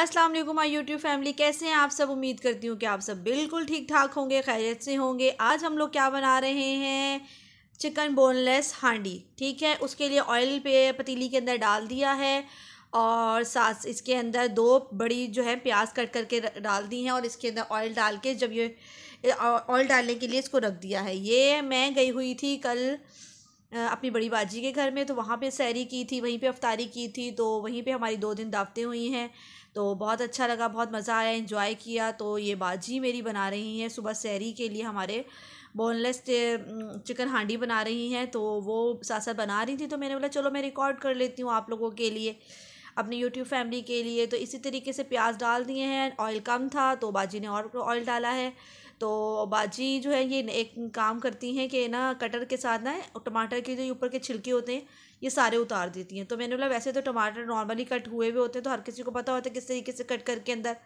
अस्सलाम वालेकुम आई YouTube family कैसे हैं आप सब उम्मीद करती हूँ कि आप सब बिल्कुल ठीक ठाक होंगे खैरियत से होंगे आज हम लोग क्या बना रहे हैं चिकन बोनलेस हांडी ठीक है उसके लिए ऑयल पे पतीली के अंदर डाल दिया है और साथ इसके अंदर दो बड़ी जो है प्याज कट करके डाल दी हैं और इसके अंदर ऑयल डाल के जब ये ऑयल डालने के लिए इसको रख दिया है ये मैं गई हुई थी कल अपनी बड़ी बाजी के घर में तो वहाँ पे सैरी की थी वहीं पे अफ्तारी की थी तो वहीं पे हमारी दो दिन दावतें हुई हैं तो बहुत अच्छा लगा बहुत मज़ा आया इन्जॉय किया तो ये बाजी मेरी बना रही हैं सुबह सैरी के लिए हमारे बोनलेस चिकन हांडी बना रही हैं तो वो साथ साथ बना रही थी तो मैंने बोला चलो मैं रिकॉर्ड कर लेती हूँ आप लोगों के लिए अपनी यूट्यूब फैमिली के लिए तो इसी तरीके से प्याज डाल दिए हैं ऑयल कम था तो बाजी ने और ऑयल डाला है तो बाजी जो है ये एक काम करती हैं कि ना कटर के साथ ना टमाटर के जो ऊपर के छिलके होते हैं ये सारे उतार देती हैं तो मैंने बोला वैसे तो टमाटर नॉर्मली कट हुए हुए होते हैं तो हर किसी को पता होता है किस तरीके से कट करके अंदर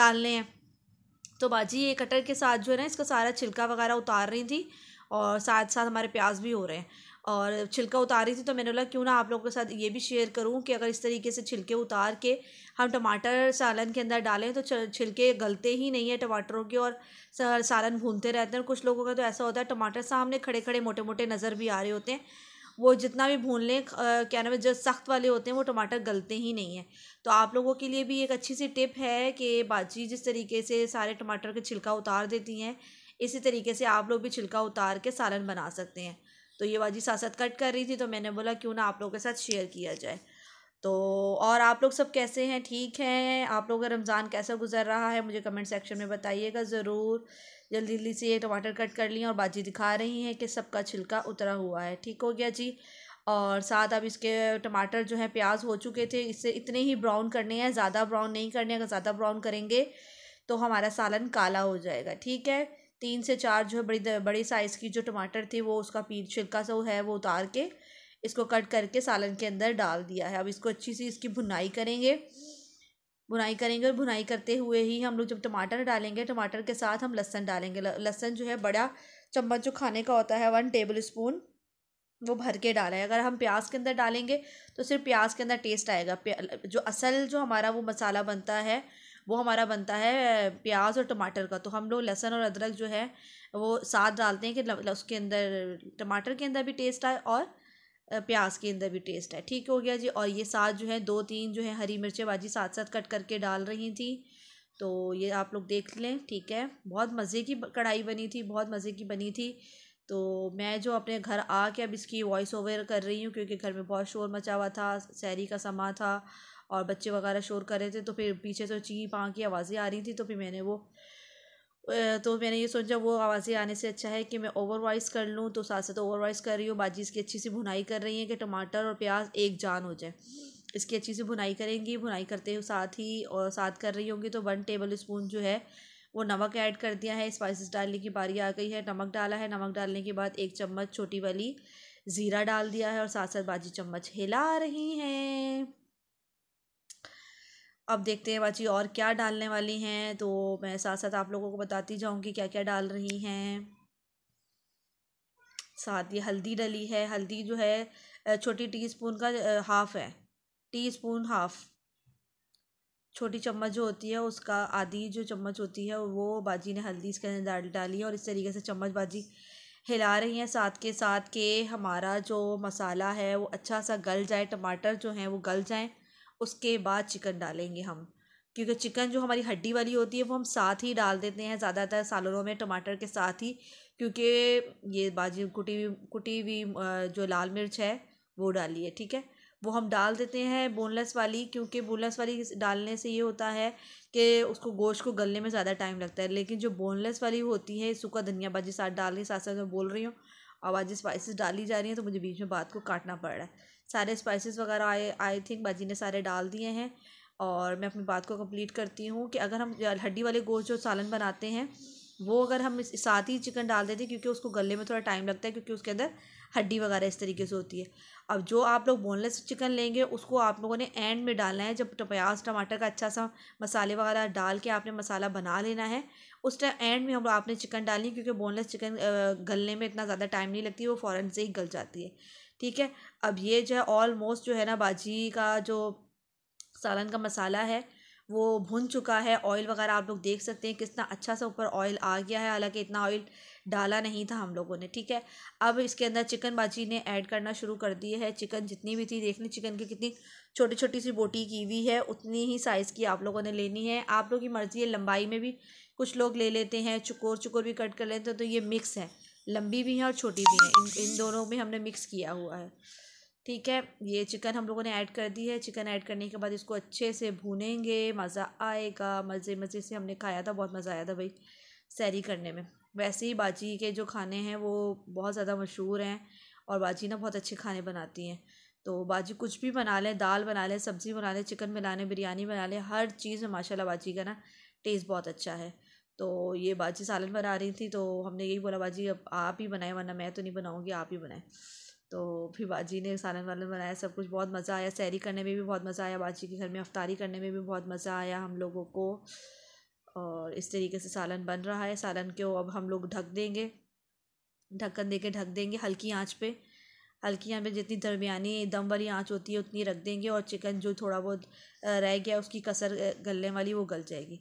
डालने हैं तो बाजी ये कटर के साथ जो है ना इसका सारा छिलका वगैरह उतार रही थी और साथ साथ हमारे प्याज भी हो रहे हैं और छिलका उतारी थी तो मैंने बोला क्यों ना आप लोगों के साथ ये भी शेयर करूँ कि अगर इस तरीके से छिलके उतार के हम टमाटर सालन के अंदर डालें तो छिलके गलते ही नहीं है टमाटरों के और सालन भूनते रहते हैं कुछ लोगों का तो ऐसा होता है टमाटर सामने खड़े खड़े मोटे मोटे नज़र भी आ रहे होते हैं वो जितना भी भून लें क्या नाम है जो सख्त वाले होते हैं वो टमाटर गलते ही नहीं हैं तो आप लोगों के लिए भी एक अच्छी सी टिप है कि बाजी जिस तरीके से सारे टमाटर के छिलका उतार देती हैं इसी तरीके से आप लोग भी छिलका उतार के सालन बना सकते हैं तो ये बाजी साथ कट कर रही थी तो मैंने बोला क्यों ना आप लोगों के साथ शेयर किया जाए तो और आप लोग सब कैसे हैं ठीक हैं आप लोगों का रमज़ान कैसा गुजर रहा है मुझे कमेंट सेक्शन में बताइएगा ज़रूर जल्दी जल्दी से ये टमाटर कट कर लिए और बाजी दिखा रही हैं कि सबका छिलका उतरा हुआ है ठीक हो गया जी और साथ अब इसके टमाटर जो है प्याज हो चुके थे इससे इतने ही ब्राउन करने हैं ज़्यादा ब्राउन नहीं करने अगर ज़्यादा ब्राउन करेंगे तो हमारा सालन काला हो जाएगा ठीक है तीन से चार जो है बड़ी बड़ी साइज़ की जो टमाटर थी वो उसका पीर छिलका वो है वो उतार के इसको कट करके सालन के अंदर डाल दिया है अब इसको अच्छी सी इसकी भुनाई करेंगे भुनाई करेंगे और भुनाई करते हुए ही हम लोग जब टमाटर डालेंगे टमाटर के साथ हम लहसन डालेंगे लहसन जो है बड़ा चम्मच जो खाने का होता है वन टेबल स्पून वो भर के डाला है अगर हम प्याज के अंदर डालेंगे तो सिर्फ प्याज के अंदर टेस्ट आएगा जो असल जो हमारा वो मसाला बनता है वो हमारा बनता है प्याज और टमाटर का तो हम लोग लहसुन और अदरक जो है वो साथ डालते हैं कि उसके अंदर टमाटर के अंदर भी टेस्ट आए और प्याज के अंदर भी टेस्ट है ठीक हो गया जी और ये साथ जो है दो तीन जो है हरी मिर्चें भाजी साथ साथ कट करके डाल रही थी तो ये आप लोग देख लें ठीक है बहुत मज़े की कढ़ाई बनी थी बहुत मज़े की बनी थी तो मैं जो अपने घर आके अब इसकी वॉइस ओवर कर रही हूँ क्योंकि घर में बहुत शोर मचा हुआ था सैरी का समा था और बच्चे वगैरह शोर कर रहे थे तो फिर पीछे से ची पाँ की आवाज़ें आ रही थी तो फिर मैंने वो तो मैंने ये सोचा वो आवाज़ें आने से अच्छा है कि मैं ओवर वॉइस कर लूँ तो साथ साथ ओवर वॉइस कर रही हूँ बाजी इसकी अच्छी सी भुनाई कर रही है कि टमाटर और प्याज एक जान हो जाए इसकी अच्छी सी भुनाई करेंगी भुनाई करते हुए साथ ही और साथ कर रही होंगी तो वन टेबल स्पून जो है वो नमक ऐड कर दिया है स्पाइसेस डालने की बारी आ गई है नमक डाला है नमक डालने के बाद एक चम्मच छोटी वाली ज़ीरा डाल दिया है और साथ साथ बाजी चम्मच हिला रही हैं अब देखते हैं बाची और क्या डालने वाली हैं तो मैं साथ साथ आप लोगों को बताती जाऊंगी क्या क्या डाल रही हैं साथ ये हल्दी डली है हल्दी जो है छोटी टीस्पून का हाफ़ है टीस्पून हाफ़ छोटी चम्मच जो होती है उसका आधी जो चम्मच होती है वो बाजी ने हल्दी इसके अंदर डाल डाली है और इस तरीके से चम्मच बाजी हिला रही हैं साथ के साथ के हमारा जो मसाला है वो अच्छा सा गल जाए टमाटर जो हैं वो गल जाएँ उसके बाद चिकन डालेंगे हम क्योंकि चिकन जो हमारी हड्डी वाली होती है वो हम साथ ही डाल देते हैं ज़्यादातर सालनों में टमाटर के साथ ही क्योंकि ये बाजी कुटी हुई कुटी हुई जो लाल मिर्च है वो डाली है ठीक है वो हम डाल देते हैं बोनलेस वाली क्योंकि बोनलेस वाली डालने से ये होता है कि उसको गोश्त को गलने में ज़्यादा टाइम लगता है लेकिन जो बोनलेस वाली होती है सूखा धनिया बाजी साथ डालने साथ साथ मैं बोल रही हूँ अब आज स्पाइसेस डाली जा रही हैं तो मुझे बीच में बात को काटना पड़ रहा है सारे स्पाइसेस वगैरह आए आई थिंक बाजी ने सारे डाल दिए हैं और मैं अपनी बात को कंप्लीट करती हूँ कि अगर हम हड्डी वाले गोश्त जो सालन बनाते हैं वो अगर हम साथ ही चिकन डाल देते क्योंकि उसको गलने में थोड़ा टाइम लगता है क्योंकि उसके अंदर हड्डी वगैरह इस तरीके से होती है अब जो आप लोग बोनलेस चिकन लेंगे उसको आप लोगों ने एंड में डालना है जब प्याज टमाटर का अच्छा सा मसाले वगैरह डाल के आपने मसाला बना लेना है उस टाइम एंड में हम आपने चिकन डालनी क्योंकि बोनलेस चिकन गलने में इतना ज़्यादा टाइम नहीं लगती वो फ़ौरन से ही गल जाती है ठीक है अब ये जो है ऑलमोस्ट जो है ना बाजी का जो सालन का मसाला है वो भुन चुका है ऑयल वगैरह आप लोग देख सकते हैं कितना अच्छा सा ऊपर ऑयल आ गया है हालांकि इतना ऑयल डाला नहीं था हम लोगों ने ठीक है अब इसके अंदर चिकन बाजी ने ऐड करना शुरू कर दिया है चिकन जितनी भी थी देखने चिकन की कितनी छोटी छोटी सी बोटी की हुई है उतनी ही साइज़ की आप लोगों ने लेनी है आप लोगों की मर्ज़ी है लंबाई में भी कुछ लोग ले लेते हैं चुकोर चुकोर भी कट कर लेते हैं तो ये मिक्स है लंबी भी है और छोटी भी है इन इन दोनों में हमने मिक्स किया हुआ है ठीक है ये चिकन हम लोगों ने ऐड कर दी है चिकन ऐड करने के बाद इसको अच्छे से भूनेंगे मज़ा आएगा मज़े मज़े से हमने खाया था बहुत मज़ा आया था भाई सैरी करने में वैसे ही बाजी के जो खाने हैं वो बहुत ज़्यादा मशहूर हैं और बाजी ना बहुत अच्छे खाने बनाती हैं तो बाजी कुछ भी बना लें दाल बना लें सब्ज़ी बना लें चिकन बना लें बिरयानी बना लें हर चीज़ में माशाल्लाह बाजी का ना टेस्ट बहुत अच्छा है तो ये बाजी सालन बना रही थी तो हमने यही बोला बाजी अब आप ही बनाएं वरना मैं तो नहीं बनाऊँगी आप ही बनाएं तो फिर बाजी ने सालन वालन बनाया सब कुछ बहुत मज़ा आया सैरी करने में भी बहुत मज़ा आया बाजी के घर में अफ्तारी करने में भी बहुत मज़ा आया हम लोगों को और इस तरीके से सालन बन रहा है सालन को अब हम लोग ढक देंगे ढक्कन दे के ढक देंगे हल्की आँच पर हल्की आँच पे जितनी दरमियानी दम वाली आँच होती है उतनी रख देंगे और चिकन जो थोड़ा बहुत रह गया उसकी कसर गलने वाली वो गल जाएगी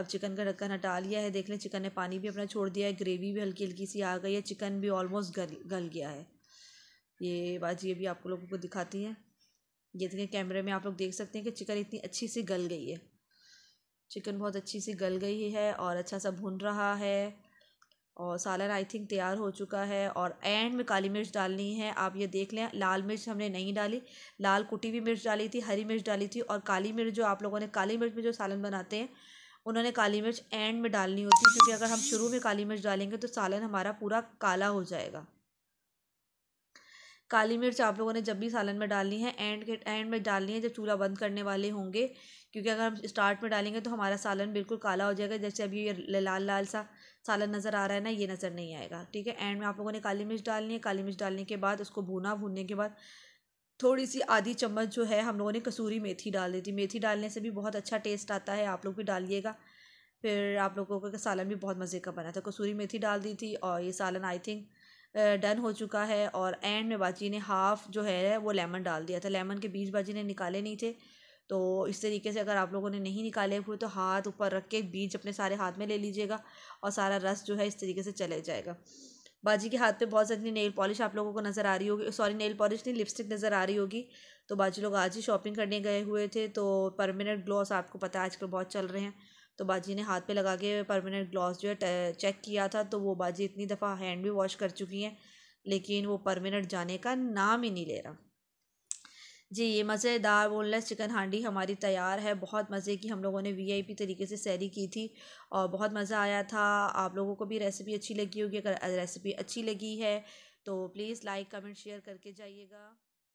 अब चिकन का ढक्कन हटा लिया है देख लें चिकन ने पानी भी अपना छोड़ दिया है ग्रेवी भी हल्की हल्की सी आ गई है चिकन भी ऑलमोस्ट गल गल गया है ये बाजी अभी आप लोगों को दिखाती हैं ये देखिए कैमरे में आप लोग देख सकते हैं कि चिकन इतनी अच्छी सी गल गई है चिकन बहुत अच्छी सी गल गई है और अच्छा सा भुन रहा है और सालन आई थिंक तैयार हो चुका है और एंड में काली मिर्च डालनी है आप ये देख लें लाल मिर्च हमने नहीं डाली लाल कुटी हुई मिर्च डाली थी हरी मिर्च डाली थी और काली मिर्च जो आप लोगों ने काली मिर्च में जो सालन बनाते हैं उन्होंने काली मिर्च एंड में डालनी होती है क्योंकि अगर हम शुरू में काली मिर्च डालेंगे तो सालन हमारा पूरा काला हो जाएगा काली मिर्च आप लोगों ने जब भी सालन में डालनी है एंड के एंड में डालनी है जब चूल्हा बंद करने वाले होंगे क्योंकि अगर हम स्टार्ट में डालेंगे तो हमारा सालन बिल्कुल काला हो जाएगा जैसे अभी ये लाल लाल सा सालन नज़र आ रहा है ना ये नज़र नहीं आएगा ठीक है एंड में आप लोगों ने काली मिर्च डालनी है काली मिर्च डालने के बाद उसको भुना भूनने के बाद थोड़ी सी आधी चम्मच जो है हम लोगों ने कसूरी मेथी डाल दी थी मेथी डालने से भी बहुत अच्छा टेस्ट आता है आप लोग भी डालिएगा फिर आप लोगों का सालन भी बहुत मज़े का बना था कसूरी मेथी डाल दी थी और ये सालन आई थिंक डन हो चुका है और एंड में बाजी ने हाफ़ जो है वो लेमन डाल दिया था लेमन के बीज बाजी ने निकाले नहीं थे तो इस तरीके से अगर आप लोगों ने नहीं निकाले हुए तो हाथ ऊपर रख के बीज अपने सारे हाथ में ले लीजिएगा और सारा रस जो है इस तरीके से चले जाएगा बाजी के हाथ पे बहुत सारी नेल पॉलिश आप लोगों को नज़र आ रही होगी सॉरी नेल पॉलिश नहीं लिपस्टिक नज़र आ रही होगी तो बाजी लोग आज ही शॉपिंग करने गए हुए थे तो परमानेंट ग्लॉस आपको पता है आजकल बहुत चल रहे हैं तो बाजी ने हाथ पे लगा के परमानेंट ग्लॉस जो है चेक किया था तो वो बाजी इतनी दफ़ा हैंड भी वॉश कर चुकी हैं लेकिन वो परमानेंट जाने का नाम ही नहीं ले रहा जी ये मज़ेदार बोनलेस चिकन हांडी हमारी तैयार है बहुत मज़े की हम लोगों ने वीआईपी तरीके से सैरी की थी और बहुत मज़ा आया था आप लोगों को भी रेसिपी अच्छी लगी होगी अगर रेसिपी अच्छी लगी है तो प्लीज़ लाइक कमेंट शेयर करके जाइएगा